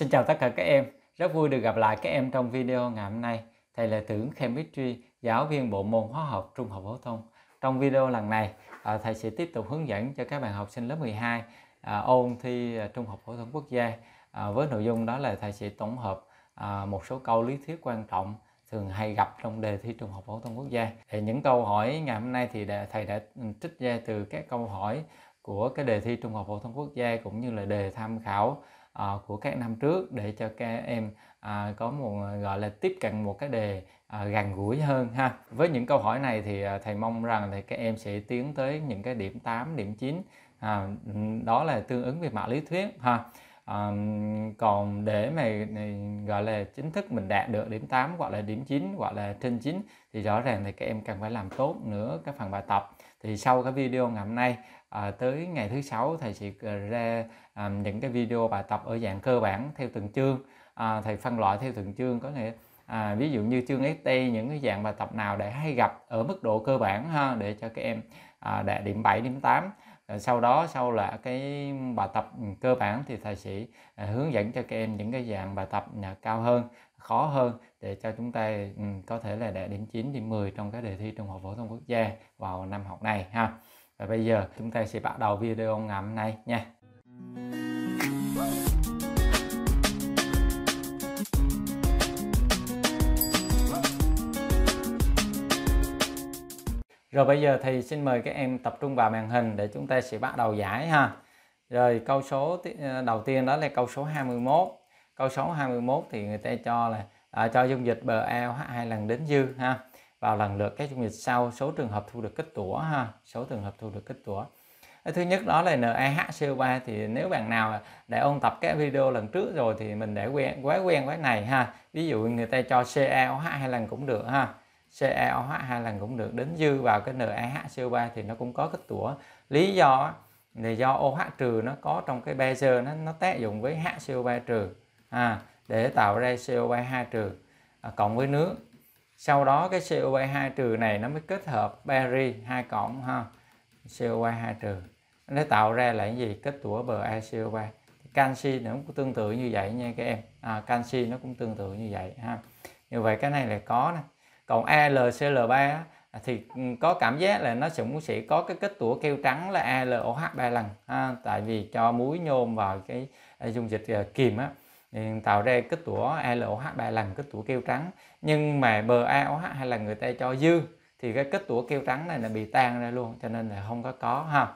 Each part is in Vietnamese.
Xin chào tất cả các em, rất vui được gặp lại các em trong video ngày hôm nay. Thầy là Tưởng Chemistry, giáo viên bộ môn hóa học trung học phổ thông. Trong video lần này, à, thầy sẽ tiếp tục hướng dẫn cho các bạn học sinh lớp 12 à, ôn thi à, trung học phổ thông quốc gia với nội dung đó là thầy sẽ tổng hợp một số câu lý thuyết quan trọng thường hay gặp trong đề thi trung học phổ thông quốc gia. Thì những câu hỏi ngày hôm nay thì thầy đã ừ, trích ra từ các câu hỏi của cái đề thi trung học phổ thông quốc gia cũng như là đề tham khảo Ờ, của các năm trước để cho các em à, có một ờ, gọi là tiếp cận một cái đề à, gần gũi hơn ha với những câu hỏi này thì à, thầy mong rằng thì các em sẽ tiến tới những cái điểm 8 điểm 9 à, đó là tương ứng về mặt lý thuyết ha à, còn để mà gọi là chính thức mình đạt được điểm 8 gọi là điểm 9 gọi là trên 9 thì rõ ràng thì các em cần phải làm tốt nữa cái phần bài tập thì sau cái video ngày hôm nay à, tới ngày thứ sáu thầy sẽ ờ, ra à, những cái video bài tập ở dạng cơ bản theo từng chương à, thầy phân loại theo từng chương có nghĩa à, ví dụ như chương ST những cái dạng bài tập nào để hay gặp ở mức độ cơ bản ha để cho các em à, đạt điểm 7 điểm 8 sau đó sau là cái bài tập cơ bản thì thầy sẽ hướng dẫn cho các em những cái dạng bài tập cao hơn khó hơn để cho chúng ta ừ, có thể là đạt điểm 9 điểm 10 trong các đề thi trung học phổ thông quốc gia vào năm học này ha và bây giờ chúng ta sẽ bắt đầu video ngày hôm nay nha Rồi bây giờ thì xin mời các em tập trung vào màn hình để chúng ta sẽ bắt đầu giải ha. Rồi câu số ờ, đầu tiên đó là câu số 21. Câu số 21 thì người ta cho là à, cho dung dịch BaOH2 lần đến dư ha vào lần lượt các dung dịch sau số trường hợp thu được kết tủa ha số trường hợp thu được kết tủa thứ nhất đó là NaHCO3 thì nếu bạn nào đã ôn tập các video lần trước rồi thì mình đã quen quá quen cái này ha ví dụ người ta cho CaOH hai lần cũng được ha CaOH hai lần cũng được đến dư vào cái NaHCO3 thì nó cũng có kết tủa lý do là do OH trừ nó có trong cái base nó nó tác dụng với HCO3 trừ à, để tạo ra CO3 2 trừ à, cộng với nước sau đó cái CO2 e trừ này nó mới kết hợp Paris hai cộng ha CO2 e trừ nó tạo ra là cái gì kết tủa BaCO3 e. canxi nó cũng tương tự như vậy nha các em à, canxi nó cũng tương tự như vậy ha như vậy cái này là có nè còn ALCL3 thì ừ, có cảm giác là nó cũng sẽ có cái kết tủa keo trắng là ALOH 3 lần ha tại vì cho muối nhôm vào cái à, dung dịch à, kìm á tạo ra kết tủa ALOH ba lần kết tủa keo trắng nhưng mà BAOH hay là người ta cho dư thì cái kết tủa keo trắng này là bị tan ra luôn cho nên là không có có ha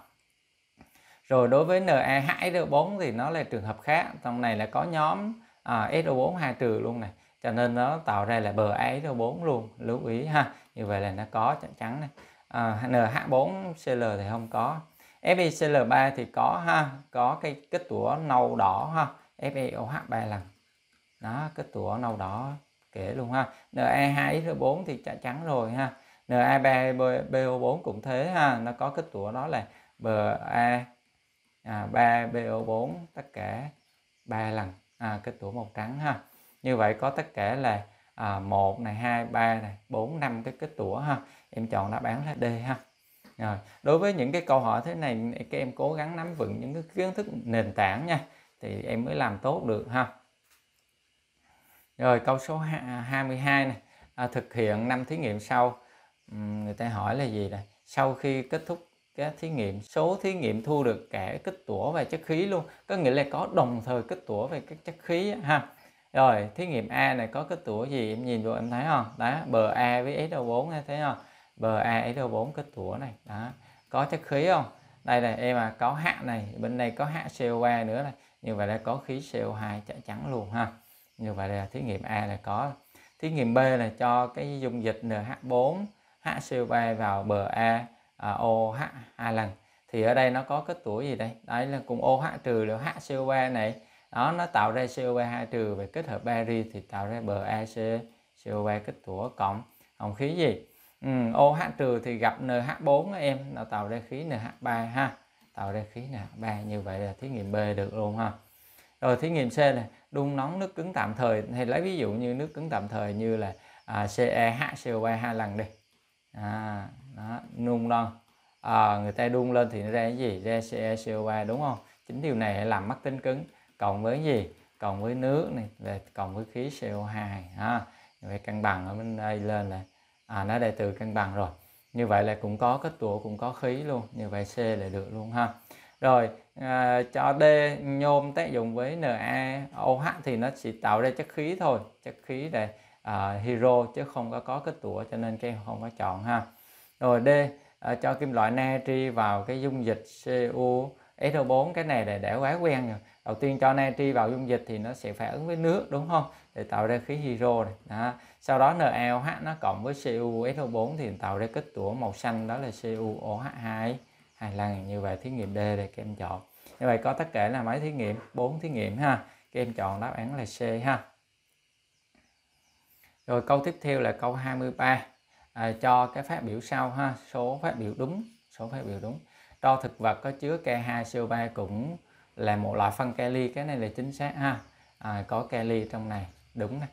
rồi đối với NaHRO4 thì nó là trường hợp khác trong này là có nhóm à, SO4 hai trừ luôn này cho nên nó tạo ra là BaSO4 luôn lưu ý ha như vậy là nó có chắc chắn này à, NH4Cl thì không có FeCl3 thì có ha có cái kết tủa nâu đỏ ha FeOH ba lần đó cái tủa nâu đỏ kể luôn ha Na2SO4 e e thì chắc chắn rồi ha Na3BO4 e cũng thế ha nó có kết tủa đó là à, BA à, 3BO4 tất cả 3 lần à, kết tủa màu trắng ha như vậy có tất cả là à, 1 này 2 3 này 4 5 cái kết tủa ha em chọn đáp án là D ha rồi đối với những cái câu hỏi thế này các em cố gắng nắm vững những cái kiến thức nền tảng nha thì em mới làm tốt được ha rồi câu số 22 này à, thực hiện năm thí nghiệm sau uhm, người ta hỏi là gì đây sau khi kết thúc các thí nghiệm số thí nghiệm thu được cả kích tủa và chất khí luôn có nghĩa là có đồng thời kích tủa về các chất khí ha rồi thí nghiệm A này có kết tủa gì em nhìn vô em thấy không đó a với SO4 này thấy không BA SO4 kết tủa này đó có chất khí không đây này em à có hạ này bên này có hạ CO3 nữa này như vậy là có khí CO2 chảy trắng luôn ha như vậy là thí nghiệm A là có thí nghiệm B là cho cái dung dịch NH4 HCO3 vào bờ A à, OH hai lần thì ở đây nó có kết tủa gì đây đấy là cùng OH trừ là HCO3 này đó nó tạo ra CO3 trừ và kết hợp bari thì tạo ra BAC CO3 kết tủa cộng không khí gì ừ, OH trừ thì gặp NH4 em nó tạo ra khí NH3 ha tạo ra khí NH3 như vậy là thí nghiệm B được luôn ha rồi thí nghiệm C này đun nóng nước cứng tạm thời hay lấy ví dụ như nước cứng tạm thời như là à, co e 2 e hai lần đi à, đó, nung non à, người ta đun lên thì nó ra cái gì ra CeCO3 e, đúng không chính điều này làm mất tính cứng cộng với gì cộng với nước này về cộng với khí CO2 ha vậy cân bằng ở bên đây lên là à, nó đây từ cân bằng rồi như vậy là cũng có kết tủa cũng có khí luôn như vậy C là được luôn ha rồi À, cho D nhôm tác dụng với NaOH thì nó chỉ tạo ra chất khí thôi chất khí để à, hydro chứ không có có kết tủa cho nên cái không có chọn ha rồi D à, cho kim loại natri vào cái dung dịch CuSO4 cái này để đã quá quen rồi đầu tiên cho natri vào dung dịch thì nó sẽ phản ứng với nước đúng không để tạo ra khí hydro này đó. sau đó NaOH nó cộng với CuSO4 thì tạo ra kết tủa màu xanh đó là CuOH2 à, là như vậy thí nghiệm D để các em chọn như vậy có tất cả là mấy thí nghiệm 4 thí nghiệm ha các em chọn đáp án là C ha rồi câu tiếp theo là câu 23 à, cho cái phát biểu sau ha số phát biểu đúng số phát biểu đúng cho thực vật có chứa K2CO3 cũng là một loại phân kali cái này là chính xác ha à, có kali trong này đúng này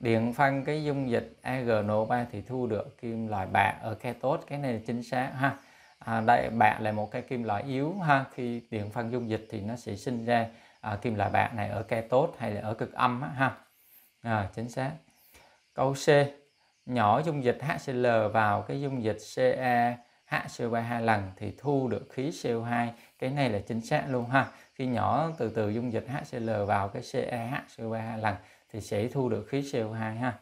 điện phân cái dung dịch AgNO3 thì thu được kim loại bạc ở tốt cái này là chính xác ha à, đại bạc là một cái kim loại yếu ha khi điện phân dung dịch thì nó sẽ sinh ra à, kim loại bạc này ở ke tốt hay là ở cực âm ha à, chính xác câu C nhỏ dung dịch HCl vào cái dung dịch Ca HCO3 lần thì thu được khí CO2 cái này là chính xác luôn ha khi nhỏ từ từ dung dịch HCl vào cái cahco hai lần thì sẽ thu được khí CO2 ha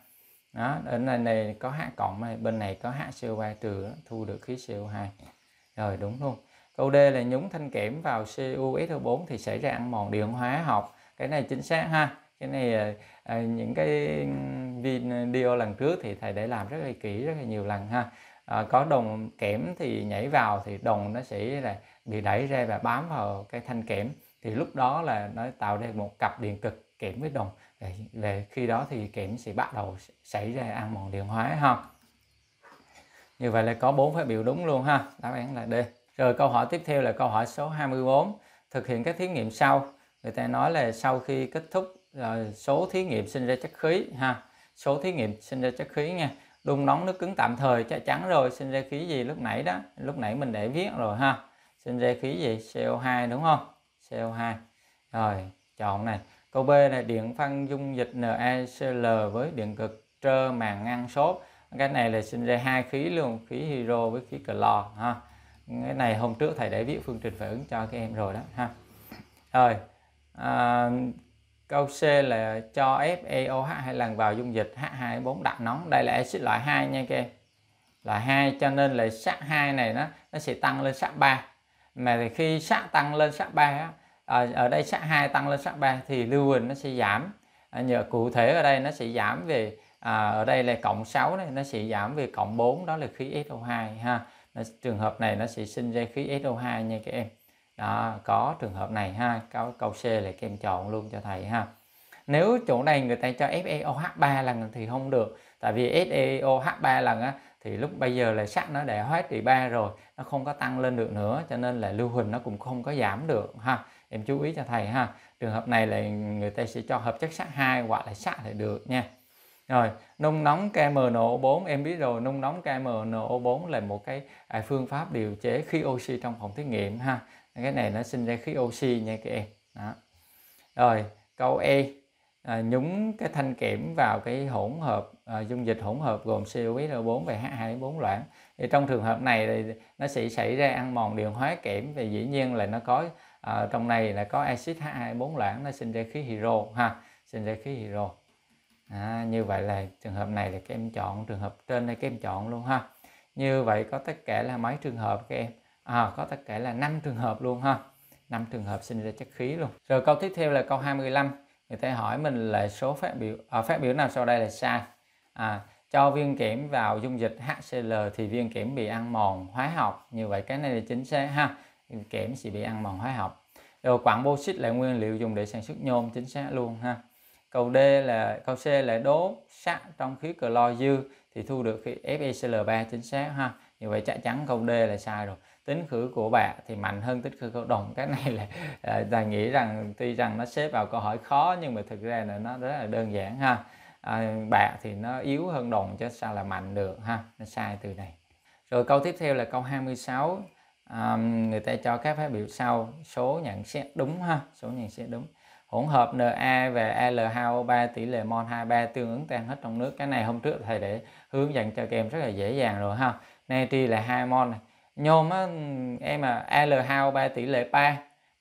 đó ở này, này có H cộng bên này có HCO3 trừ thu được khí CO2 rồi đúng luôn câu D là nhúng thanh kẽm vào CuSO4 thì xảy ra ăn mòn điện hóa học cái này chính xác ha cái này à, những cái video ờ, lần trước thì thầy để làm rất là kỹ rất là nhiều lần ha à, có đồng kẽm thì nhảy vào thì đồng nó sẽ là bị đẩy ra và bám vào cái thanh kẽm thì lúc đó là nó tạo ra một cặp điện cực kẽm với đồng về khi đó thì kẽm sẽ bắt đầu xảy ra ăn mòn điện hóa ha như vậy là có bốn phát biểu đúng luôn ha đáp án là D rồi câu hỏi tiếp theo là câu hỏi số 24 thực hiện các thí nghiệm sau người ta nói là sau khi kết thúc ờ, số thí nghiệm sinh ra chất khí ha số thí nghiệm sinh ra chất khí nha đun nóng nước cứng tạm thời chắc chắn rồi sinh ra khí gì lúc nãy đó lúc nãy mình để viết rồi ha sinh ra khí gì CO2 đúng không CO2 rồi chọn này câu B là điện phân dung dịch NaCl với điện cực trơ màng ngăn sốt cái này là sinh ra hai khí luôn khí hydro với khí clo ha cái này hôm trước thầy đã viết phương trình phản ứng cho các em rồi đó ha rồi à, câu C là cho FeOH hai lần vào dung dịch h 2 o đặc nóng đây là axit loại 2 nha các em là hai cho nên là sắt 2 này nó nó sẽ tăng lên sắt 3 mà khi sắt tăng lên sắt 3 á, ở, à, ở đây sắt 2 tăng lên sắt 3 thì lưu huỳnh nó sẽ giảm à, nhờ cụ thể ở đây nó sẽ giảm về à, ở đây là cộng 6 này nó sẽ giảm về cộng 4 đó là khí SO2 ha nó, trường hợp này nó sẽ sinh ra khí SO2 nha các em đó có trường hợp này ha câu câu C là các em chọn luôn cho thầy ha nếu chỗ này người ta cho FeOH 3 lần thì không được tại vì FeOH 3 lần á thì lúc bây giờ là sắt nó đã hết trị 3 rồi nó không có tăng lên được nữa cho nên là lưu huỳnh nó cũng không có giảm được ha em chú ý cho thầy ha trường hợp này là người ta sẽ cho hợp chất sắt 2 hoặc là sắt thì được nha rồi, nung nóng KMNO4 em biết rồi, nung nóng KMNO4 là một cái à, phương pháp điều chế khí oxy trong phòng thí nghiệm ha. Cái này nó sinh ra khí oxy nha các em. Đó. Rồi, câu E à, nhúng cái thanh kiểm vào cái hỗn hợp à, dung dịch hỗn hợp gồm COXL4 và H24 loãng. Thì trong trường hợp này thì nó sẽ xảy ra ăn mòn điện hóa kẽm và dĩ nhiên là nó có à, trong này là có axit H24 loãng nó sinh ra khí hydro ha, sinh ra khí hydro à, như vậy là trường hợp này là các em chọn trường hợp trên đây các em chọn luôn ha như vậy có tất cả là mấy trường hợp các em à, có tất cả là 5 trường hợp luôn ha 5 trường hợp sinh ra chất khí luôn rồi câu tiếp theo là câu 25 người ta hỏi mình là số phát biểu à, phát biểu nào sau đây là sai à, cho viên kẽm vào dung dịch HCl thì viên kẽm bị ăn mòn hóa học như vậy cái này là chính xác ha kẽm sẽ bị ăn mòn hóa học rồi quặng bô xít là nguyên liệu dùng để sản xuất nhôm chính xác luôn ha Câu D là câu C là đố sắt trong khí clo dư thì thu được khí FeCl3 chính xác ha. Như vậy chắc chắn câu D là sai rồi. Tính khử của bạn thì mạnh hơn tính khử của đồng. Cái này là à, ta nghĩ rằng tuy rằng nó xếp vào câu hỏi khó nhưng mà thực ra là nó rất là đơn giản ha. À, bạc thì nó yếu hơn đồng chứ sao là mạnh được ha. Nó sai từ này. Rồi câu tiếp theo là câu 26 à, người ta cho các phát biểu sau số nhận xét đúng ha số nhận xét đúng hỗn hợp Na và Al2O3 tỷ lệ mol 23 tương ứng tan hết trong nước cái này hôm trước thầy để hướng dẫn cho các em rất là dễ dàng rồi ha natri là 2 mol này nhôm á, em mà Al2O3 tỷ lệ 3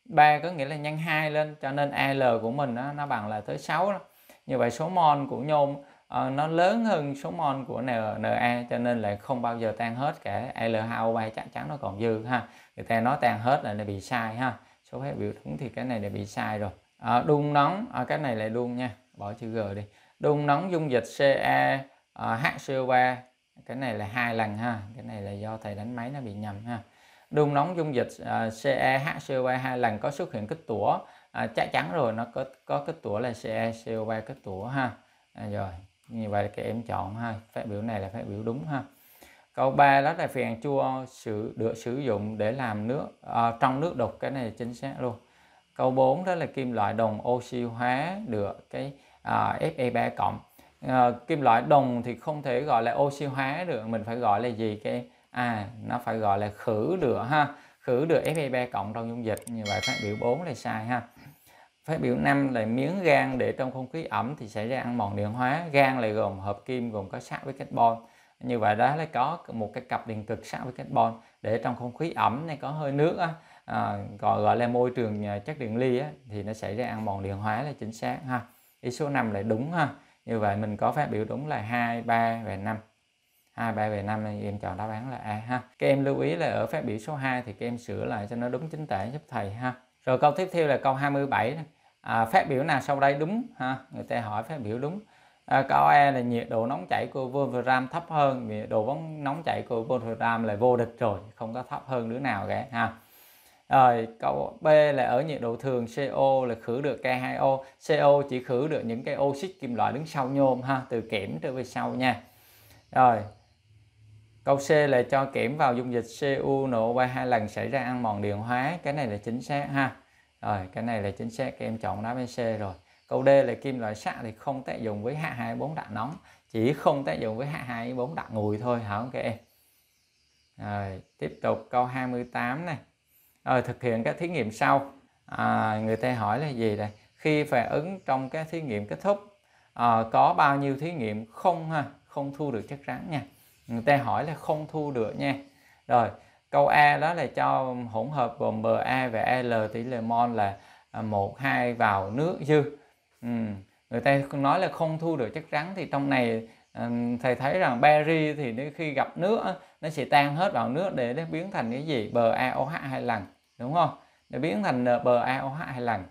3 có nghĩa là nhân 2 lên cho nên Al của mình đó, nó bằng là tới 6 đó. như vậy số mol của nhôm uh, nó lớn hơn số mol của Na cho nên lại không bao giờ tan hết cả Al2O3 chắc chắn nó còn dư ha người ta nói tan hết là nó bị sai ha số phép biểu đúng thì cái này là bị sai rồi à, đun nóng à, cái này lại đun nha bỏ chữ g đi đun nóng dung dịch CA à, ờ, HCO3 cái này là hai lần ha cái này là do thầy đánh máy nó bị nhầm ha đun nóng dung dịch à, CA HCO3 hai lần có xuất hiện kích tủa à, chắc chắn rồi nó có có kích tủa là CA CO3 kích tủa ha à, rồi như vậy các em chọn ha phát biểu này là phát biểu đúng ha câu 3 đó là phèn chua sử được sử dụng để làm nước à, trong nước đục cái này chính xác luôn câu 4 đó là kim loại đồng oxy hóa được cái à, Fe3 cộng à, kim loại đồng thì không thể gọi là oxy hóa được mình phải gọi là gì cái à nó phải gọi là khử được ha khử được Fe3 cộng trong dung dịch như vậy phát biểu 4 là sai ha phát biểu 5 là miếng gan để trong không khí ẩm thì sẽ ra ăn mòn điện hóa gan lại gồm hợp kim gồm có sắt với carbon như vậy đó là có một cái cặp điện cực sắt với carbon để trong không khí ẩm này có hơi nước á à, gọi gọi là môi trường à, chất điện ly á, thì nó xảy ra ăn mòn điện hóa là chính xác ha ý số 5 là đúng ha như vậy mình có phát biểu đúng là 2, 3 và 5 2, 3 và 5 thì em chọn đáp án là A ha các em lưu ý là ở phát biểu số 2 thì các em sửa lại cho nó đúng chính tả giúp thầy ha rồi câu tiếp theo là câu 27 à, phát biểu nào sau đây đúng ha người ta hỏi phát biểu đúng à, câu E là nhiệt độ nóng chảy của Wolverham thấp hơn nhiệt độ nóng chảy của Wolverham là vô địch rồi không có thấp hơn đứa nào cả ha rồi câu B là ở nhiệt độ thường CO là khử được K2O. CO chỉ khử được những cái oxit kim loại đứng sau nhôm ha, từ kẽm trở về sau nha. Rồi. Câu C là cho kẽm vào dung dịch cu nổ 3 hai lần xảy ra ăn mòn điện hóa, cái này là chính xác ha. Rồi, cái này là chính xác, các em chọn đáp án C rồi. Câu D là kim loại sắt thì không tác dụng với h 2 o đạn nóng, chỉ không tác dụng với h 2 o đạn nguội thôi hả không các em? Rồi, tiếp tục câu 28 này rồi ờ, thực hiện các thí nghiệm sau à, người ta hỏi là gì đây khi phản ứng trong các thí nghiệm kết thúc à, có bao nhiêu thí nghiệm không ha không thu được chất rắn nha người ta hỏi là không thu được nha rồi câu A đó là cho hỗn hợp gồm MA và L tỷ lệ mol là à, một hai vào nước dư ừ. người ta nói là không thu được chất rắn thì trong này Ờ, thầy thấy rằng Paris thì nếu khi gặp nước nó sẽ tan hết vào nước để nó biến thành cái gì bờ AOH hai lần đúng không để biến thành ờ, bờ AOH hai lần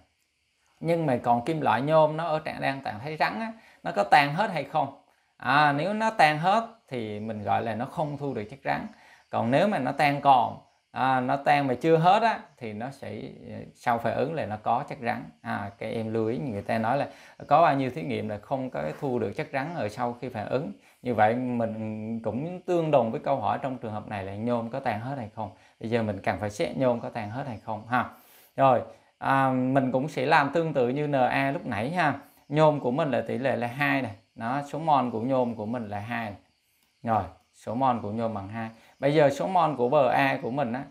nhưng mà còn kim loại nhôm nó ở trạng đang trạng thái rắn nó có tan hết hay không à, nếu nó tan hết thì mình gọi là nó không thu được chất rắn còn nếu mà nó tan còn à, nó tan mà chưa hết á thì nó sẽ ờ, sau phản ứng là nó có chất rắn à, các em lưu ý người ta nói là có bao nhiêu thí nghiệm là không có thu được chất rắn ở sau khi phản ứng như vậy mình cũng tương đồng với câu hỏi trong trường hợp này là nhôm có tan hết hay không bây giờ mình cần phải xét nhôm có tan hết hay không ha rồi à, mình cũng sẽ làm tương tự như Na lúc nãy ha nhôm của mình là tỷ lệ là hai này nó số mol của nhôm của mình là hai rồi số mol của nhôm bằng hai bây giờ số mol của bờ BA của mình á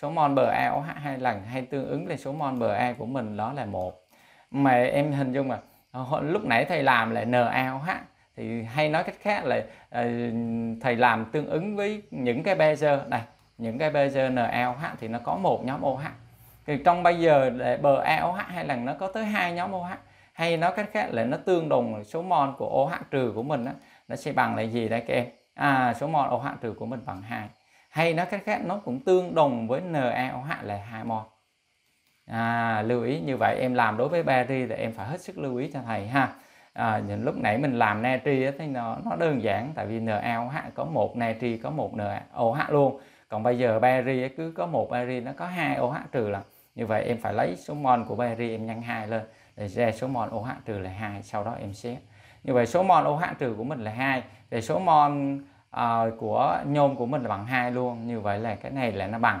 số mol BA OH hai lần hay tương ứng là số mol BA của mình đó là một mà em hình dung mà ờ, lúc nãy thầy làm là NaOH thì hay nói cách khác là ờ, thầy làm tương ứng với những cái bezier này những cái bezer NaOH thì nó có một nhóm OH thì trong bây giờ để bờ BaOH hai lần nó có tới hai nhóm OH hay nói cách khác là nó tương đồng số mol của OH trừ của mình đó, nó sẽ bằng là gì đây các em à số mol OH trừ của mình bằng 2 hay nói cách khác nó cũng tương đồng với NaOH là hai mol à, lưu ý như vậy em làm đối với bari thì em phải hết sức lưu ý cho thầy ha à, nhìn lúc nãy mình làm natri thì nó, nó đơn giản tại vì NaOH có một natri có một NaOH luôn còn bây giờ bari cứ có một bari nó có hai OH trừ là như vậy em phải lấy số mol của bari em nhân hai lên để ra số mol OH trừ là hai sau đó em xé như vậy số mol OH trừ của mình là hai để số mol uh, của nhôm của mình là bằng hai luôn như vậy là cái này là nó bằng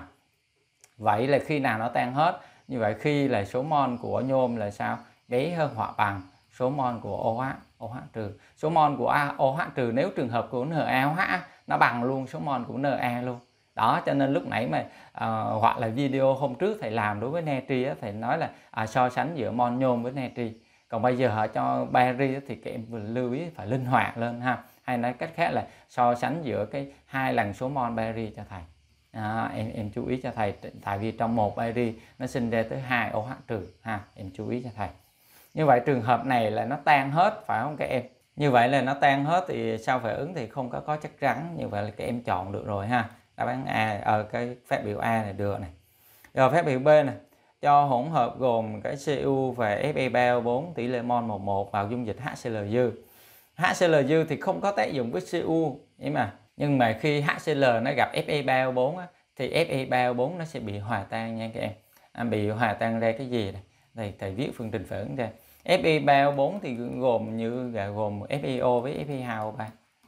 vậy là khi nào nó tan hết như vậy khi là số mol của nhôm là sao bé hơn hoặc bằng số mol của OH OH trừ số mol của OH trừ nếu trường hợp của NaOH nó bằng luôn số mol của Na luôn đó cho nên lúc nãy mà uh, hoặc là video hôm trước thầy làm đối với natri á, thầy nói là à, so sánh giữa mol nhôm với natri còn bây giờ họ cho bari thì các em lưu ý phải linh hoạt lên ha hay nói cách khác là so sánh giữa cái hai lần số mol bari cho thầy à, em em chú ý cho thầy tại vì trong một bari nó sinh ra tới hai OH trừ ha em chú ý cho thầy như vậy trường hợp này là nó tan hết phải không các em như vậy là nó tan hết thì sau phản ứng thì không có có chất rắn như vậy là các em chọn được rồi ha đáp án A ở ờ, cái phép biểu A này được này rồi phép biểu B này cho hỗn hợp gồm cái Cu và Fe3O4 tỷ lệ mol 11 vào dung dịch HCl dư HCL dư thì không có tác dụng với CU nhưng mà nhưng mà khi HCl nó gặp Fe3O4 thì Fe3O4 nó sẽ bị hòa tan nha các em à, bị hòa tan ra cái gì này thầy, thầy viết phương trình phản ứng ra Fe3O4 thì gồm như dạ, gồm FeO với Fe2O3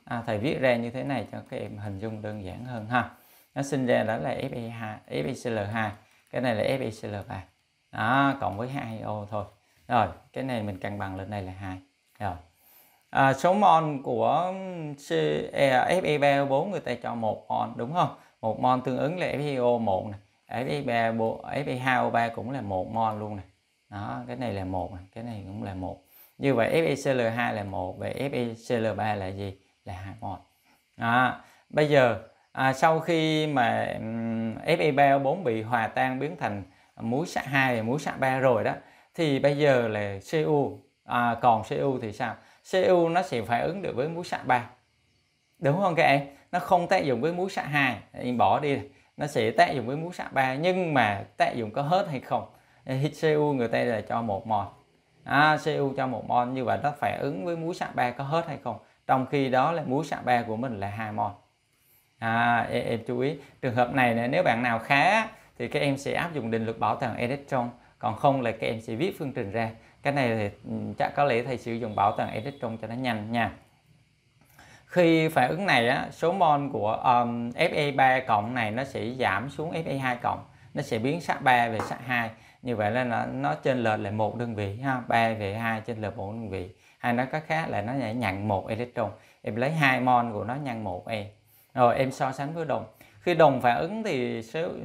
à, thầy viết ra như thế này cho các em hình dung đơn giản hơn ha nó sinh ra đó là Fe2 FeCl2 cái này là FeCl3 đó cộng với 2 e o thôi rồi cái này mình cân bằng lên đây là 2 rồi à, số mol của e, FeBa4 người ta cho một mol đúng không một mol tương ứng là FeO1 này FeBa o 3 e e cũng là một mol luôn này đó cái này là một cái này cũng là một như vậy FeCl2 là một và FeCl3 là gì là hai mol à, bây giờ à, sau khi mà FeBa4 bị hòa tan biến thành muối sạc 2 và muối sạc 3 rồi đó thì bây giờ là Cu à, còn Cu thì sao CU nó sẽ phản ứng được với mũi xạ 3 đúng không các em nó không tác dụng với mũi xạ 2 em bỏ đi nó sẽ tác dụng với mũi xạ 3 nhưng mà tác dụng có hết hay không Hít HCU người ta là cho một mol à, CU cho một mol như vậy nó phải ứng với muối xạ 3 có hết hay không trong khi đó là muối xạ 3 của mình là hai mol à, em, em chú ý trường hợp này nếu bạn nào khá thì các em sẽ áp dụng định luật bảo toàn electron còn không là các em sẽ viết phương trình ra cái này thì ừ, chắc có lẽ thầy sử dụng bảo tàng electron cho nó nhanh nha khi phản ứng này á, số mol của um, Fe3 cộng này nó sẽ giảm xuống Fe2 cộng nó sẽ biến sắc 3 về sắc 2 như vậy là nó, nó trên lệch lại một đơn vị ha 3 về 2 trên lệch một đơn vị hay nói cách khác là nó sẽ nhận một electron em lấy hai mol của nó nhân một e rồi em so sánh với đồng khi đồng phản ứng thì số ừ,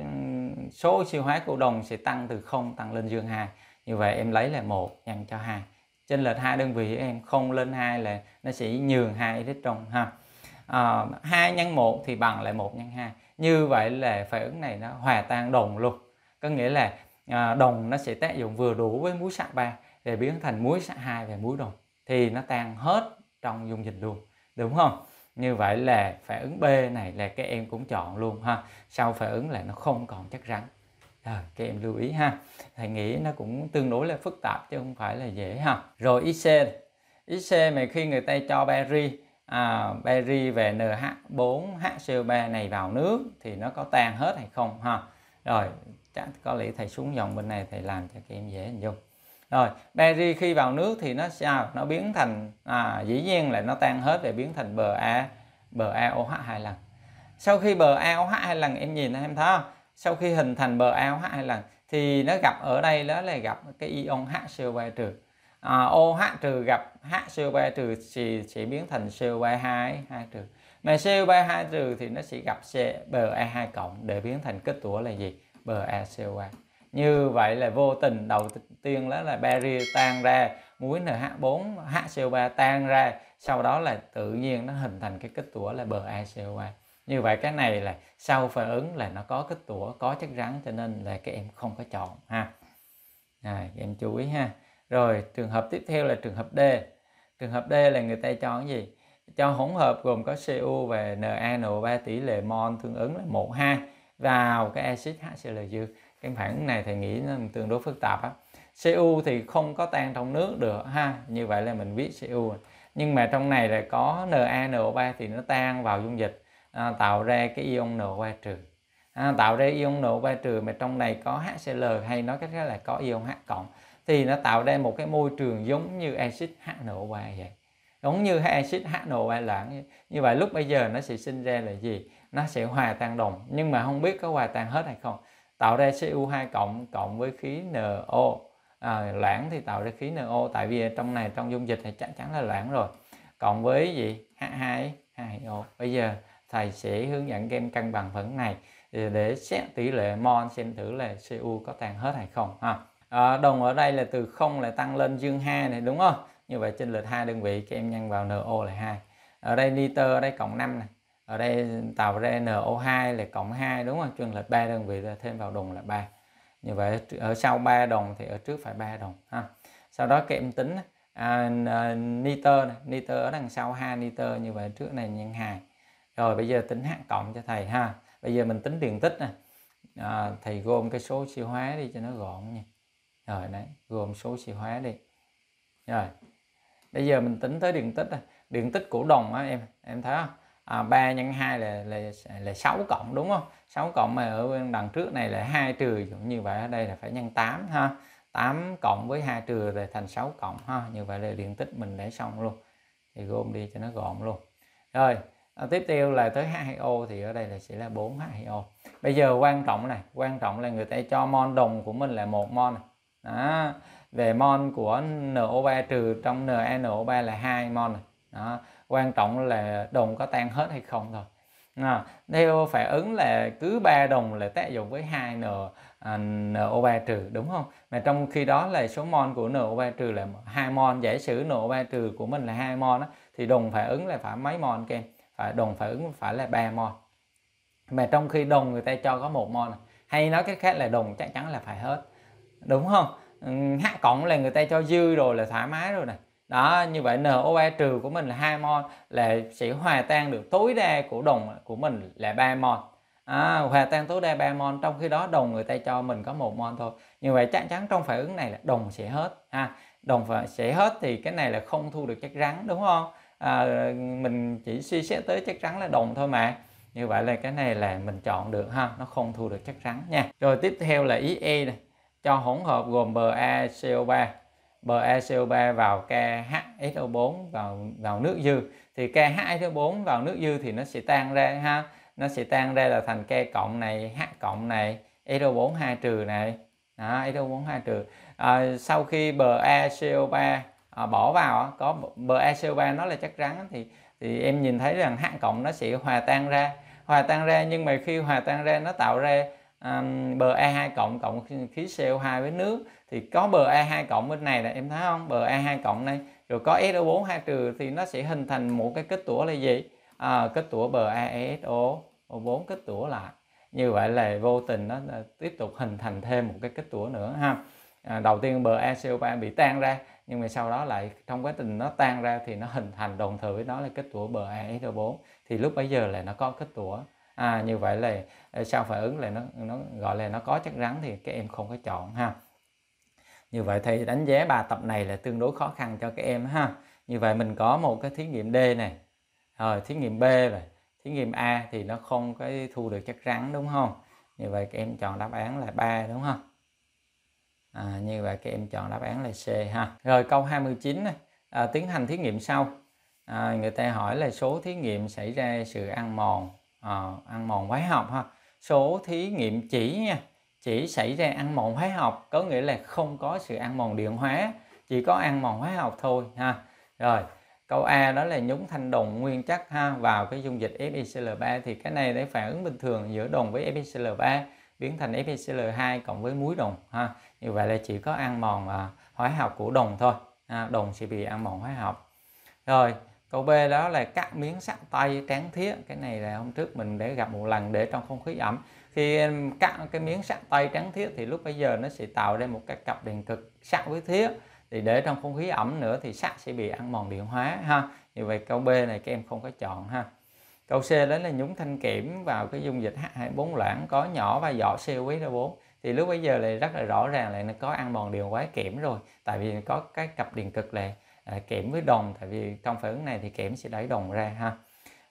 số siêu hóa của đồng sẽ tăng từ 0 tăng lên dương 2 như vậy em lấy là một nhân cho hai trên lệch hai đơn vị em không lên hai là nó sẽ nhường hai trong ha à, nhân một thì bằng lại một nhân hai như vậy là phản ứng này nó hòa tan đồng luôn có nghĩa là à, đồng nó sẽ tác dụng vừa đủ với muối sạc ba để biến thành muối sạc hai và muối đồng thì nó tan hết trong dung dịch luôn đúng không như vậy là phản ứng B này là các em cũng chọn luôn ha sau phản ứng là nó không còn chắc rắn à, các em lưu ý ha thầy nghĩ nó cũng tương đối là phức tạp chứ không phải là dễ ha rồi IC IC mà khi người ta cho Paris à, Paris về NH4 HCO3 này vào nước thì nó có tan hết hay không ha rồi có lẽ thầy xuống dòng bên này thầy làm cho các em dễ hình dung rồi Berry khi vào nước thì nó sao nó biến thành à, dĩ nhiên là nó tan hết để biến thành bờ a bờ lần sau khi bờ 2 lần em nhìn em thấy không sau khi hình thành bờ ao H2 lần thì nó gặp ở đây đó là gặp cái ion HCO3 trừ OH trừ gặp HCO3 trừ thì sẽ biến thành CO3 2 2 trừ mà CO3 2 trừ thì nó sẽ gặp CBE2 cộng để biến thành kết tủa là gì BeCO3 như vậy là vô tình đầu tiên đó là barrier tan ra muối NH4 HCO3 tan ra sau đó là tự nhiên nó hình thành cái kết tủa là BeCO3 như vậy cái này là sau phản ứng là nó có cái tủa có chất rắn cho nên là các em không có chọn ha à, em chú ý ha rồi trường hợp tiếp theo là trường hợp D trường hợp D là người ta chọn gì cho hỗn hợp gồm có Cu và NaNO3 tỷ lệ mol tương ứng là 1 2 vào cái axit HCl dương cái phản ứng này thầy nghĩ nó tương đối phức tạp á Cu thì không có tan trong nước được ha như vậy là mình viết Cu nhưng mà trong này là có NaNO3 thì nó tan vào dung dịch à, tạo ra cái ion nổ qua trừ à, tạo ra ion nổ qua trừ mà trong này có HCl hay nói cách khác là có ion H cộng thì nó tạo ra một cái môi trường giống như axit HNO3 vậy giống như axit HNO3 loãng vậy. như vậy lúc bây giờ nó sẽ sinh ra là gì nó sẽ hòa tan đồng nhưng mà không biết có hòa tan hết hay không tạo ra Cu2 cộng cộng với khí NO à, loãng thì tạo ra khí NO tại vì trong này trong dung dịch thì chắc chắn là loãng rồi cộng với gì H2 H2O bây giờ thầy sẽ hướng dẫn các em cân bằng phẳng này ờ, để xét tỷ lệ mol xem thử là Cu có tan hết hay không ha. À, đồng ở đây là từ không là tăng lên dương 2 này đúng không? Như vậy trên lệch hai đơn vị các em nhân vào NO là 2. Ở đây nitơ ở đây cộng 5 này. Ở đây tạo ra NO2 là cộng 2 đúng không? Trên lệch 3 đơn vị là thêm vào đồng là 3. Như vậy ở sau 3 đồng thì ở trước phải 3 đồng ha. Sau đó các em tính à, nitơ à, này, nitơ ở đằng sau 2 nitơ như vậy trước này nhân 2 rồi bây giờ tính hạt cộng cho thầy ha bây giờ mình tính điện tích nè à, thầy gồm cái số siêu hóa đi cho nó gọn nha rồi đấy gồm số siêu hóa đi rồi bây giờ mình tính tới điện tích này. điện tích của đồng á em em thấy không à, 3 nhân 2 là, là là 6 cộng đúng không 6 cộng mà ở bên đằng trước này là 2 trừ cũng như vậy ở đây là phải nhân 8 ha 8 cộng với 2 trừ là thành 6 cộng ha như vậy là điện tích mình để xong luôn thì gồm đi cho nó gọn luôn rồi à, tiếp theo là tới H2O thì ở đây là sẽ là 4 h o bây giờ quan trọng này quan trọng là người ta cho mon đồng của mình là một mon này. đó về mon của NO3 trừ trong NaNO3 là hai mon này. đó quan trọng là đồng có tan hết hay không thôi À, theo phản ứng là cứ ba đồng là tác dụng với 2 N, à, NO3 trừ đúng không? Mà trong khi đó là số mol của NO3 trừ là 2 mol, giả sử NO3 trừ của mình là 2 mol thì đồng phản ứng là phải mấy mol kem? phải đồng phản ứng phải là 3 mol mà trong khi đồng người ta cho có một mol hay nói cách khác là đồng chắc chắn là phải hết đúng không ừ, hạ cộng là người ta cho dư rồi là thoải mái rồi này, đó như vậy NOA trừ của mình là hai mol là sẽ hòa tan được tối đa của đồng của mình là 3 mol à, hòa tan tối đa 3 mol trong khi đó đồng người ta cho mình có một mol thôi như vậy chắc chắn trong phản ứng này là đồng sẽ hết ha à, đồng sẽ hết thì cái này là không thu được chất rắn đúng không à, mình chỉ suy xét tới chắc chắn là đồng thôi mà như vậy là cái này là mình chọn được ha nó không thu được chắc chắn nha rồi tiếp theo là ý E này cho hỗn hợp gồm BaCO3 BaCO3 vào KHSO4 vào vào nước dư thì KHSO4 vào nước dư thì nó sẽ tan ra ha nó sẽ tan ra là thành ke cộng này H cộng này SO4 2 trừ này đó SO4 2 trừ à, sau khi BaCO3 à, bỏ vào có BACO3 nó là chất rắn thì thì em nhìn thấy rằng hạt cộng nó sẽ hòa tan ra hòa tan ra nhưng mà khi hòa tan ra nó tạo ra um, BA2 cộng cộng khí CO2 với nước thì có BA2 cộng bên này là em thấy không BA2 cộng này rồi có SO4 2 trừ thì nó sẽ hình thành một cái kết tủa là gì à, kết tủa BASO 4 kết tủa lại như vậy là vô tình nó tiếp tục hình thành thêm một cái kết tủa nữa ha à, đầu tiên BACO3 bị tan ra nhưng mà sau đó lại trong quá trình nó tan ra thì nó hình thành đồng thời với nó là kết tủa bờ A, BASO4 thì lúc bấy giờ là nó có kết tủa à, như vậy là ờ, sau phản ứng là nó nó gọi là nó có chất rắn thì các em không có chọn ha như vậy thì đánh giá bài tập này là tương đối khó khăn cho các em ha như vậy mình có một cái thí nghiệm D này rồi thí nghiệm B và thí nghiệm A thì nó không có thu được chất rắn đúng không như vậy các em chọn đáp án là ba đúng không à, như vậy các em chọn đáp án là C ha rồi câu 29 này à, tiến hành thí nghiệm sau à, người ta hỏi là số thí nghiệm xảy ra sự ăn mòn à, ăn mòn hóa học ha số thí nghiệm chỉ nha chỉ xảy ra ăn mòn hóa học có nghĩa là không có sự ăn mòn điện hóa chỉ có ăn mòn hóa học thôi ha rồi câu A đó là nhúng thanh đồng nguyên chất ha vào cái dung dịch FeCl3 thì cái này để phản ứng bình thường giữa đồng với FeCl3 biến thành FeCl2 cộng với muối đồng ha như vậy là chỉ có ăn mòn à, hóa học của đồng thôi à, đồng sẽ bị ăn mòn hóa học rồi câu b đó là cắt miếng sắt tay tráng thía cái này là hôm trước mình để gặp một lần để trong không khí ẩm khi cắt cái miếng sắt tay trắng thiết thì lúc bây giờ nó sẽ tạo ra một cái cặp điện cực sắt với thiết thì để trong không khí ẩm nữa thì sắt sẽ bị ăn mòn điện hóa ha như vậy câu B này các em không có chọn ha câu C đó là nhúng thanh kiểm vào cái dung dịch H24 loãng có nhỏ và giỏ CO4 4 thì lúc bây giờ lại rất là rõ ràng là nó có ăn mòn điều quá kẽm rồi tại vì có cái cặp điện cực là à, kẽm với đồng tại vì trong phản ứng này thì kẽm sẽ đẩy đồng ra ha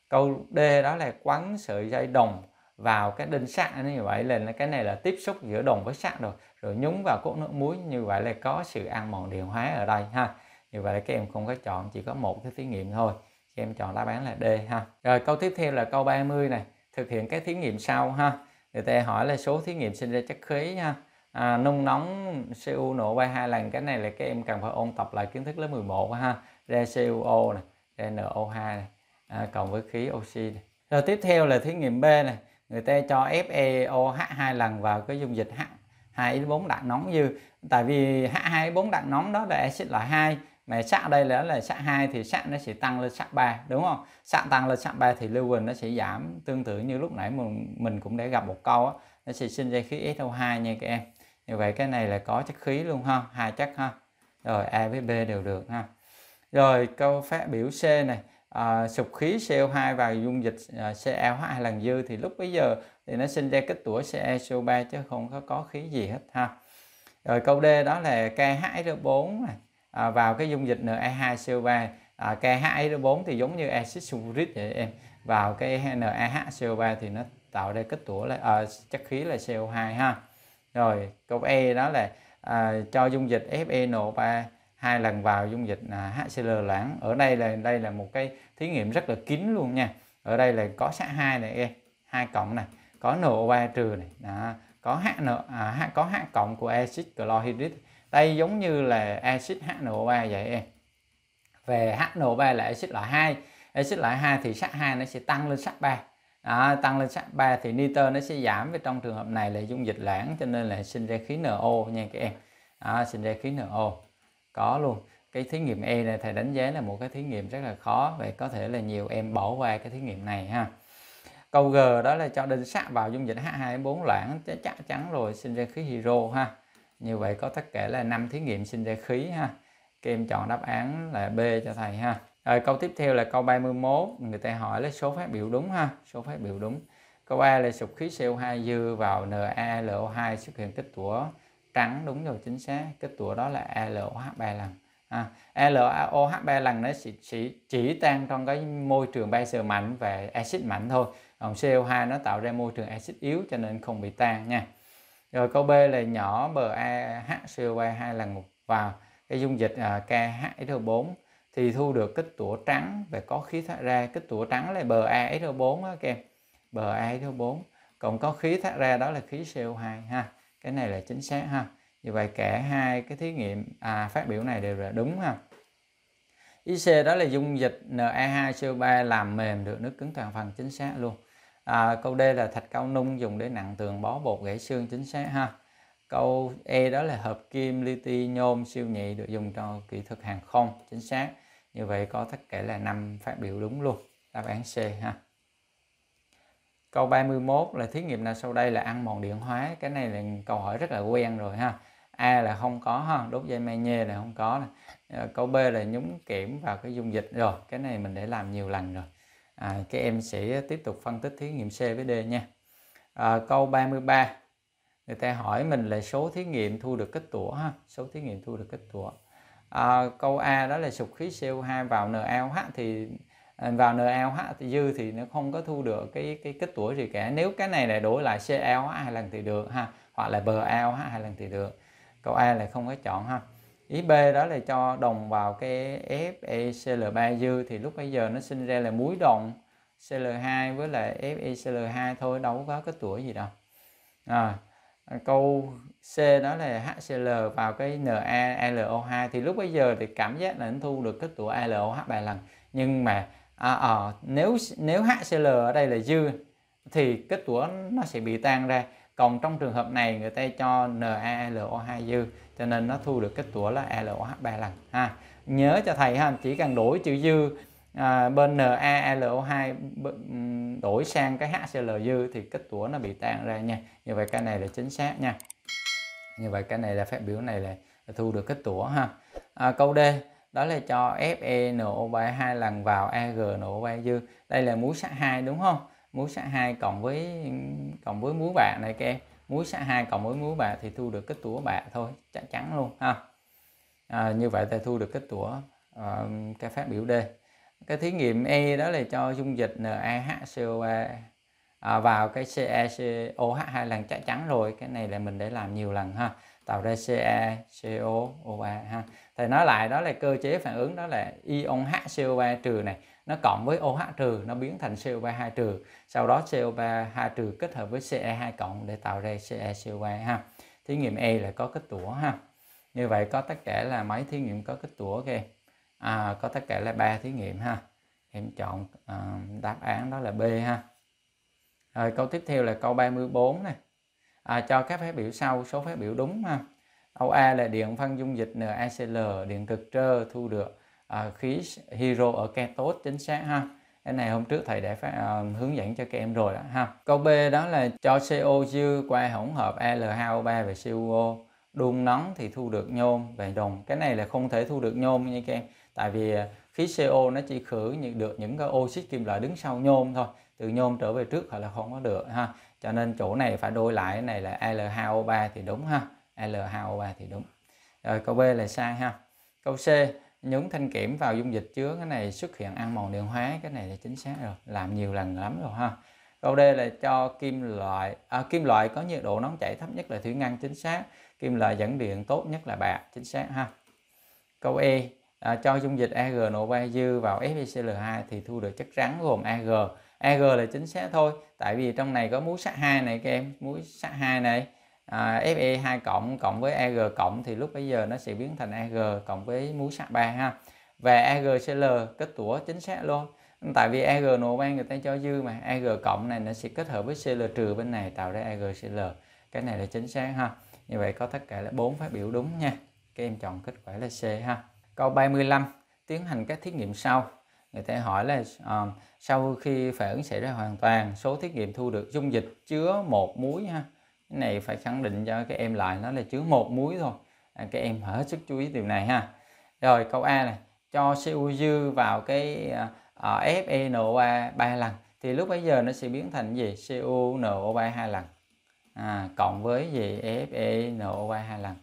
câu D đó là quấn sợi dây đồng vào cái đinh sắt như vậy là cái này là tiếp xúc giữa đồng với sắt rồi rồi nhúng vào cốt nước muối như vậy là có sự ăn mòn điện hóa ở đây ha như vậy là các em không có chọn chỉ có một cái thí nghiệm thôi các em chọn đáp án là D ha rồi câu tiếp theo là câu 30 này thực hiện cái thí nghiệm sau ha người ta hỏi là số thí nghiệm sinh ra chất khí ha à, nung nóng CuNO bay hai lần cái này là các em cần phải ôn tập lại kiến thức lớp 11 ha ra CuO này ra NO2 này à, cộng với khí oxy này. rồi tiếp theo là thí nghiệm B này người ta cho FeOH hai lần vào cái dung dịch H 2 4 đạn nóng như, tại vì H2 4 đạn nóng đó là axit loại 2 này sạc đây là là sạc 2 thì sạc nó sẽ tăng lên sạc 3 đúng không sạc tăng lên sạc 3 thì lưu huỳnh nó sẽ giảm tương tự như lúc nãy mình mình cũng đã gặp một câu á nó sẽ sinh ra khí SO2 nha các em như vậy cái này là có chất khí luôn ha hai chất ha rồi A với B đều được ha rồi câu phát biểu C này à, sụp khí CO2 vào dung dịch à, CaOH lần dư thì lúc bây giờ thì nó sinh ra kết tủa CaCO3 e chứ không có có khí gì hết ha rồi câu D đó là KH4 này À, vào cái dung dịch Na2CO3 e à, KHSO4 thì giống như axit sulfuric vậy em vào cái NaHCO3 e thì nó tạo ra kết tủa là à, chất khí là CO2 ha rồi câu E đó là à, cho dung dịch FeNO3 hai lần vào dung dịch là HCl loãng ở đây là đây là một cái thí nghiệm rất là kín luôn nha ở đây là có sát hai này em hai cộng này có NO3 trừ này đó. có H, à, có H cộng của axit chlorhydric đây giống như là axit HNO3 vậy em về HNO3 là axit loại 2 axit loại 2 thì sắt 2 nó sẽ tăng lên sắt 3 à, tăng lên sắt 3 thì nitơ nó sẽ giảm và trong trường hợp này là dung dịch loãng cho nên là sinh ra khí NO nha các em à, sinh ra khí NO có luôn cái thí nghiệm E này thầy đánh giá là một cái thí nghiệm rất là khó vậy có thể là nhiều em bỏ qua cái thí nghiệm này ha câu G đó là cho đinh sắt vào dung dịch H2S4 loãng chắc chắn rồi sinh ra khí hydro ha như vậy có tất cả là 5 thí nghiệm sinh ra khí ha các em chọn đáp án là B cho thầy ha rồi câu tiếp theo là câu 31 người ta hỏi là số phát biểu đúng ha số phát biểu đúng câu A là sụp khí CO2 dư vào NaLO2 xuất hiện kết tủa trắng đúng rồi chính xác kết tủa đó là ALOH 3 lần à, LaOH 3 lần nó sẽ chỉ, chỉ tan trong cái môi trường base mạnh và axit mạnh thôi còn CO2 nó tạo ra môi trường axit yếu cho nên không bị tan nha rồi câu B là nhỏ bờ h BAHCO2 lần ngục vào cái dung dịch à, k KH4 thì thu được kích tủa trắng và có khí thoát ra kích tủa trắng là bờ BaSO4 đó các em BaSO4 còn có khí thoát ra đó là khí CO2 ha cái này là chính xác ha như vậy cả hai cái thí nghiệm à, phát biểu này đều là đúng ha ý C đó là dung dịch Na2CO3 làm mềm được nước cứng toàn phần chính xác luôn à, câu D là thạch cao nung dùng để nặng tường bó bột gãy xương chính xác ha câu E đó là hợp kim li ti nhôm siêu nhị được dùng cho kỹ thuật hàng không chính xác như vậy có tất cả là năm phát biểu đúng luôn đáp án C ha câu 31 là thí nghiệm nào sau đây là ăn mòn điện hóa cái này là câu hỏi rất là quen rồi ha A là không có ha đốt dây mai là không có ờ, câu B là nhúng kiểm vào cái dung dịch rồi cái này mình để làm nhiều lần rồi à, các em sẽ tiếp tục phân tích thí nghiệm C với D nha à, câu 33 người ta hỏi mình là số thí nghiệm thu được kết tủa ha số thí nghiệm thu được kết tủa à, câu A đó là sục khí CO2 vào NaOH thì à, vào NaOH thì dư thì nó không có thu được cái cái kết tủa gì cả nếu cái này là đổi lại CaOH hai lần thì được ha hoặc là BaOH hai lần thì được câu A là không có chọn ha ý B đó là cho đồng vào cái FeCl3 dư thì lúc bây giờ nó sinh ra là muối đồng Cl2 với lại FeCl2 thôi đâu có cái tuổi gì đâu à, câu C đó là HCl vào cái NaLO2 thì lúc bây giờ thì cảm giác là nó thu được kết tủa ALOH bài lần nhưng mà à, à, nếu nếu HCl ở đây là dư thì kết tủa nó sẽ bị tan ra còn trong trường hợp này người ta cho NaLO2 dư cho nên nó thu được kết tủa là LOH 3 lần ha nhớ cho thầy ha chỉ cần đổi chữ dư à, bên NaLO2 đổi sang cái HCl dư thì kết tủa nó bị tan ra nha như vậy cái này là chính xác nha như vậy cái này là phát biểu này là thu được kết tủa ha à, câu D đó là cho FeNO3 hai lần vào AgNO3 dư đây là muối sắt 2 đúng không muối sắt 2 cộng với cộng với muối bạc này kia muối sắt 2 cộng với muối bạc thì thu được kết tủa bạc thôi chắc chắn luôn ha à, như vậy ta thu được kết tủa uh, ờ, cái phát biểu D cái thí nghiệm E đó là cho dung dịch NaHCO3 à, vào cái CaCOH hai lần chắc chắn rồi cái này là mình để làm nhiều lần ha tạo ra CaCO3 ha thầy nói lại đó là cơ chế phản ứng đó là ion HCO3 trừ này nó cộng với OH trừ nó biến thành CO3 2 trừ sau đó CO3 2 trừ kết hợp với Ce2 cộng để tạo ra CeCO3 ha thí nghiệm E là có kết tủa ha như vậy có tất cả là mấy thí nghiệm có kết tủa kìa à, có tất cả là ba thí nghiệm ha em chọn à, đáp án đó là B ha rồi câu tiếp theo là câu 34 này à, cho các phép biểu sau số phép biểu đúng ha Âu A là điện phân dung dịch NaCl điện cực trơ thu được À, khí hero ở tốt chính xác ha cái này hôm trước thầy đã phát, à, hướng dẫn cho các em rồi đó ha câu b đó là cho co dư qua hỗn hợp al2o3 và cuo đun nóng thì thu được nhôm và đồng cái này là không thể thu được nhôm nha các em tại vì à, khí co nó chỉ khử được những cái oxit kim loại đứng sau nhôm thôi từ nhôm trở về trước hoặc là không có được ha cho nên chỗ này phải đôi lại cái này là Al2O3 thì đúng ha Al2O3 thì đúng rồi câu B là sai ha câu C nhúng thanh kiểm vào dung dịch chứa cái này xuất hiện ăn mòn điện hóa cái này là chính xác rồi làm nhiều lần lắm rồi ha câu D là cho kim loại à, kim loại có nhiệt độ nóng chảy thấp nhất là thủy ngân chính xác kim loại dẫn điện tốt nhất là bạc chính xác ha câu E à, cho dung dịch AgNO3 dư vào FeCl2 thì thu được chất rắn gồm Ag Ag là chính xác thôi tại vì trong này có muối sắt hai này các em muối sắt hai này à, FE 2 cộng cộng với Ag cộng thì lúc bây giờ nó sẽ biến thành Ag cộng với mũ sạc 3 ha và AgCl kết tủa chính xác luôn tại vì EG nổ ban người ta cho dư mà Ag cộng này nó sẽ kết hợp với CL trừ bên này tạo ra AgCl. cái này là chính xác ha như vậy có tất cả là 4 phát biểu đúng nha các em chọn kết quả là C ha câu 35 tiến hành các thí nghiệm sau người ta hỏi là uh, sau khi phản ứng xảy ra hoàn toàn số thí nghiệm thu được dung dịch chứa một muối ha cái này phải khẳng định cho các em lại nó là chứa một muối thôi à, các em hết sức chú ý điều này ha rồi câu A này cho CO dư vào cái à, à feno ba lần thì lúc bấy giờ nó sẽ biến thành gì CuNO3 hai lần à, cộng với gì FeNO3 hai lần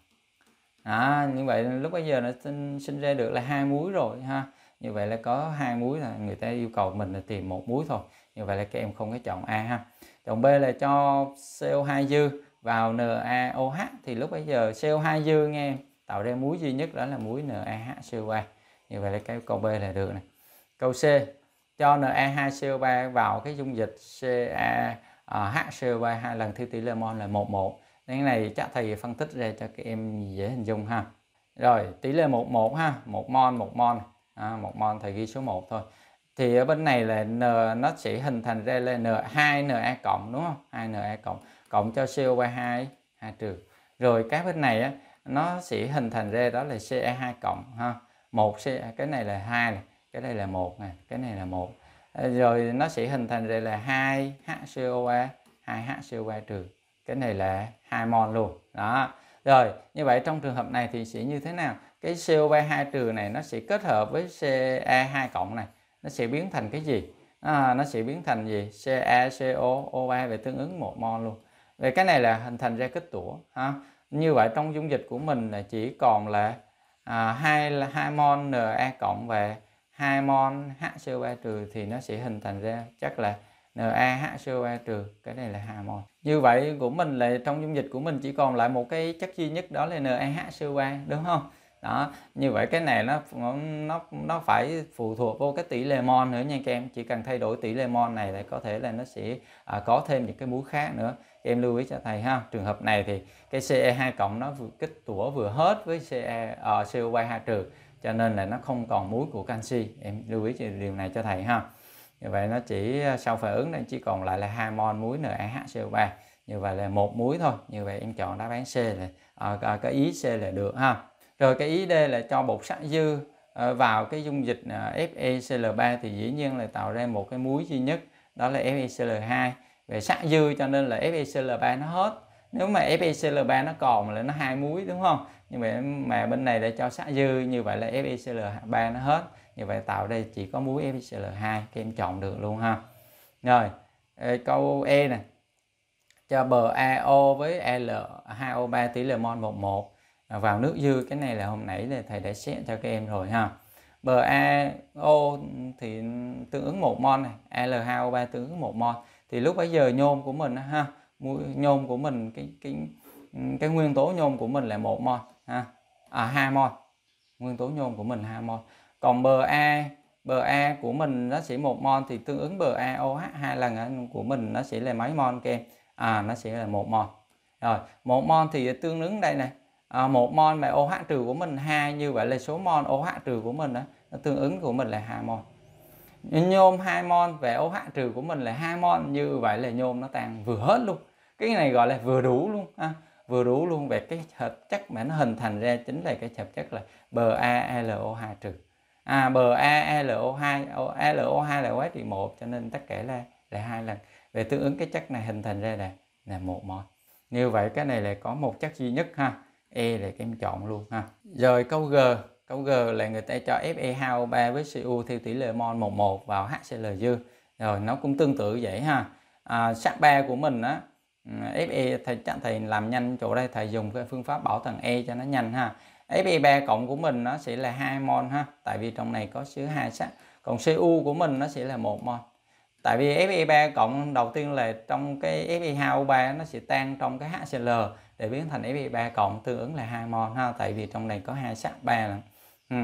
à, như vậy lúc bấy giờ nó sinh, sinh ra được là hai muối rồi ha như vậy là có hai muối là người ta yêu cầu mình là tìm một muối thôi như vậy là các em không có chọn A ha chọn B là cho CO2 dư vào NaOH thì lúc bây giờ CO2 dư nghe tạo ra muối duy nhất đó là muối NaHCO3 như vậy là cái câu B là được này câu C cho Na2CO3 vào cái dung dịch CaHCO3 hai lần thi tỷ mol là 11 cái này chắc thầy phân tích ra cho các em dễ hình dung ha rồi tỷ lệ 11 ha 1 mol 1 mol à, 1 mol thầy ghi số 1 thôi thì ở bên này là n nó sẽ hình thành ra là n 2 na cộng đúng không 2 na cộng cộng cho CO3 2 trừ rồi cái bên này á, nó sẽ hình thành ra đó là Ce2 cộng ha một Ce cái này là hai này cái đây là một này cái này là một ờ, rồi nó sẽ hình thành ra là 2 HCOA 2 HCOA trừ cái này là hai mol luôn đó rồi như vậy trong trường hợp này thì sẽ như thế nào cái CO3 2 trừ này nó sẽ kết hợp với ce 2 cộng này nó sẽ biến thành cái gì à, nó sẽ biến thành gì CaCO e, OA về tương ứng một mol luôn về cái này là hình thành ra kết tủa ha như vậy trong dung dịch của mình là chỉ còn là à, hai là hai mol Na e cộng về hai mol HCO3 trừ thì nó sẽ hình thành ra chắc là NaHCO3 e, trừ cái này là hai mol như vậy của mình là trong dung dịch của mình chỉ còn lại một cái chất duy nhất đó là NaHCO3 đúng không đó như vậy cái này nó nó nó phải phụ thuộc vô cái tỷ lệ mol nữa nha các em chỉ cần thay đổi tỷ lệ mol này thì có thể là nó sẽ à, có thêm những cái muối khác nữa em lưu ý cho thầy ha trường hợp này thì cái Ce2 cộng nó vừa kích tủa vừa hết với Ce uh, ờ, co 2 trừ cho nên là nó không còn muối của canxi em lưu ý cho điều này cho thầy ha như vậy nó chỉ à, sau phản ứng nên chỉ còn lại là hai mol muối NaHCO3 như vậy là một muối thôi như vậy em chọn đáp án C là à, à cái ý C là được ha rồi cái ý D là cho bột sắt dư ờ, vào cái dung dịch ờ, FeCl3 thì dĩ nhiên là tạo ra một cái muối duy nhất đó là FeCl2 về sắt dư cho nên là FeCl3 nó hết nếu mà FeCl3 nó còn là nó hai muối đúng không nhưng mà mà bên này đã cho sắt dư như vậy là FeCl3 nó hết như vậy tạo đây chỉ có muối FeCl2 các em chọn được luôn ha rồi ờ, câu E nè cho BaO với L2O3 tỷ lệ mol 11 À, vào nước dư cái này là hôm nãy là thầy đã xét cho các em rồi ha BaO thì tương ứng một mol này o 3 tương ứng một mol thì lúc bấy giờ nhôm của mình ha nhôm của mình cái cái cái nguyên tố nhôm của mình là một mol ha à, hai mol nguyên tố nhôm của mình 2 mol còn BA BA của mình nó sẽ một mol thì tương ứng BaOH hai lần của mình nó sẽ là mấy mol các à nó sẽ là một mol rồi một mol thì tương ứng đây này Ờ, một mol mà OH trừ của mình hai như vậy là số mol OH trừ của mình đó, tương ứng của mình là hai mol nhôm 2 mol về OH trừ của mình là 2 mol như vậy là nhôm nó tan vừa hết luôn cái này gọi là vừa đủ luôn ha vừa đủ luôn về cái hợp chất mà nó hình thành ra chính là cái hợp chất là BaLO2 trừ à BaLO2 LO2 là quá trị 1 cho nên tất cả là là hai lần về tương ứng cái chất này hình thành ra là là một mol như vậy cái này là có một chất duy nhất ha E là các em chọn luôn ha rồi câu G câu G là người ta cho FeHO3 với Cu theo tỷ lệ mol 11 vào HCl dư rồi nó cũng tương tự vậy ha à, sắc 3 của mình á ừ, Fe thầy chắc thầy làm nhanh chỗ đây thầy dùng cái phương pháp bảo thần E cho nó nhanh ha Fe3 cộng của mình nó sẽ là 2 mol ha tại vì trong này có chứa hai sắt còn Cu của mình nó sẽ là một mol tại vì FE3 cộng đầu tiên là trong cái FE2 O3 nó sẽ tan trong cái HCl để biến thành FE3 cộng tương ứng là hai mol ha tại vì trong này có hai sắt 3 ừ.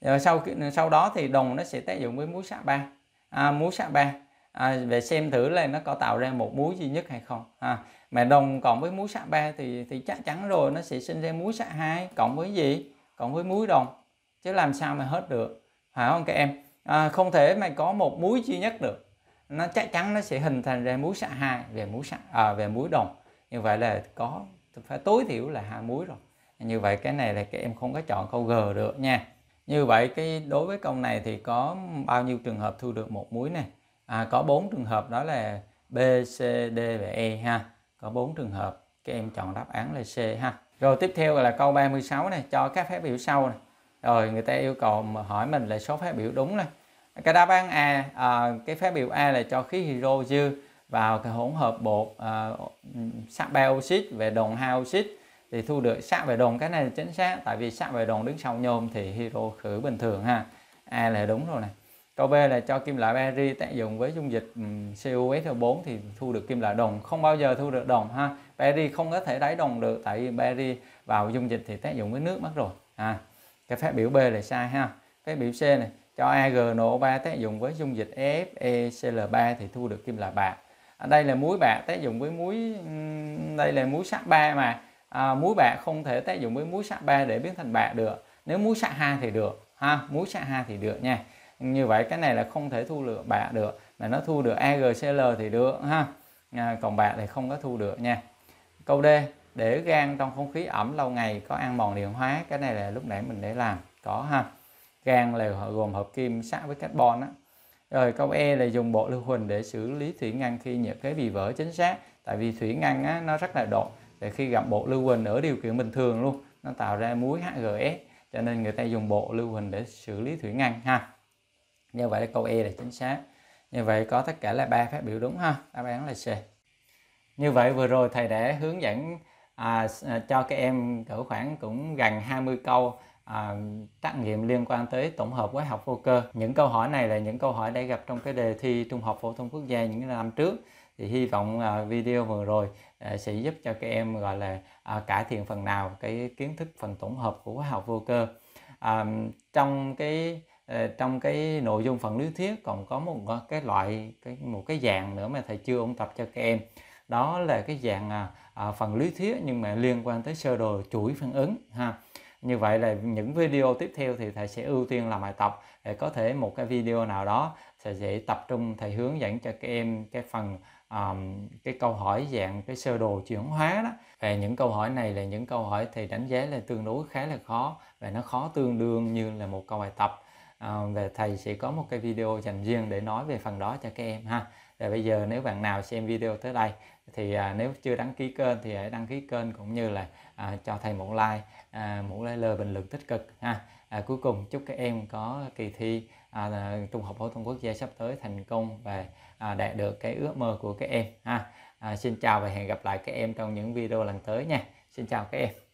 Rồi sau sau đó thì đồng nó sẽ tác dụng với muối sắt 3 à, muối sắt 3 à, về xem thử là nó có tạo ra một muối duy nhất hay không à, mà đồng cộng với muối sắt 3 thì thì chắc chắn rồi nó sẽ sinh ra muối sắt 2 cộng với gì cộng với muối đồng chứ làm sao mà hết được phải không các em à, không thể mà có một muối duy nhất được nó chắc chắn nó sẽ hình thành ra muối xạ hai về muối xạ à, về muối đồng như vậy là có phải tối thiểu là hai muối rồi như vậy cái này là các em không có chọn câu g được nha như vậy cái đối với câu này thì có bao nhiêu trường hợp thu được một muối này à, có bốn trường hợp đó là b c d và e ha có bốn trường hợp các em chọn đáp án là c ha rồi tiếp theo là câu 36 này cho các phép biểu sau này rồi người ta yêu cầu mà hỏi mình là số phép biểu đúng này cái đáp án A à, cái phép biểu A là cho khí hydro dư vào cái hỗn hợp bột à, ờ, sắt ba oxit về đồng hai oxit thì thu được sắt về đồng cái này là chính xác tại vì sắt về đồng đứng sau nhôm thì hydro khử bình thường ha A là đúng rồi này câu B là cho kim loại bari tác dụng với dung dịch CuSO4 thì thu được kim loại đồng không bao giờ thu được đồng ha bari không có thể đáy đồng được tại vì bari vào dung dịch thì tác dụng với nước mất rồi à, cái phép biểu B là sai ha phép biểu C này cho AgNO3 tác dụng với dung dịch fecl 3 thì thu được kim loại bạc à, đây là muối bạc tác dụng với muối đây là muối sắt 3 mà à, muối bạc không thể tác dụng với muối sắt 3 để biến thành bạc được nếu muối sắt 2 thì được ha muối sắt 2 thì được nha như vậy cái này là không thể thu được bạc được mà nó thu được AgCl thì được ha à, còn bạc thì không có thu được nha câu D để gan trong không khí ẩm lâu ngày có ăn mòn điện hóa cái này là lúc nãy mình để làm có ha gan là gồm hợp kim sắt với carbon á rồi câu E là dùng bộ lưu huỳnh để xử lý thủy ngăn khi nhiệt kế bị vỡ chính xác tại vì thủy ngăn á, nó rất là đột để khi gặp bộ lưu huỳnh ở điều kiện bình thường luôn nó tạo ra muối HGS cho nên người ta dùng bộ lưu huỳnh để xử lý thủy ngăn ha như vậy câu E là chính xác như vậy có tất cả là ba phát biểu đúng ha đáp án là C như vậy vừa rồi thầy đã hướng dẫn à, à cho các em cỡ khoảng cũng gần 20 câu à, trắc nghiệm liên quan tới tổng hợp hóa học vô cơ. Những câu hỏi này là những câu hỏi đã gặp trong cái đề thi Trung học phổ thông quốc gia những năm trước. Thì hy vọng à, video vừa rồi à, sẽ giúp cho các em gọi là à, cải thiện phần nào cái kiến thức phần tổng hợp của hóa học vô cơ. À, trong cái à, trong cái nội dung phần lý thuyết còn có một cái loại cái một cái dạng nữa mà thầy chưa ôn tập cho các em đó là cái dạng à, à phần lý thuyết nhưng mà liên quan tới sơ đồ chuỗi phản ứng ha như vậy là những video tiếp theo thì thầy sẽ ưu tiên làm bài tập để có thể một cái video nào đó thầy sẽ tập trung thầy hướng dẫn cho các em cái phần um, cái câu hỏi dạng cái sơ đồ chuyển hóa đó và những câu hỏi này là những câu hỏi thầy đánh giá là tương đối khá là khó và nó khó tương đương như là một câu bài tập uh, và thầy sẽ có một cái video dành riêng để nói về phần đó cho các em ha và bây giờ nếu bạn nào xem video tới đây thì à, nếu chưa đăng ký kênh thì hãy đăng ký kênh cũng như là à, cho thầy một like à, mũ L bình luận tích cực ha à, cuối cùng chúc các em có kỳ thi à, trung học phổ thông quốc gia sắp tới thành công và à, đạt được cái ước mơ của các em ha à, xin chào và hẹn gặp lại các em trong những video lần tới nha xin chào các em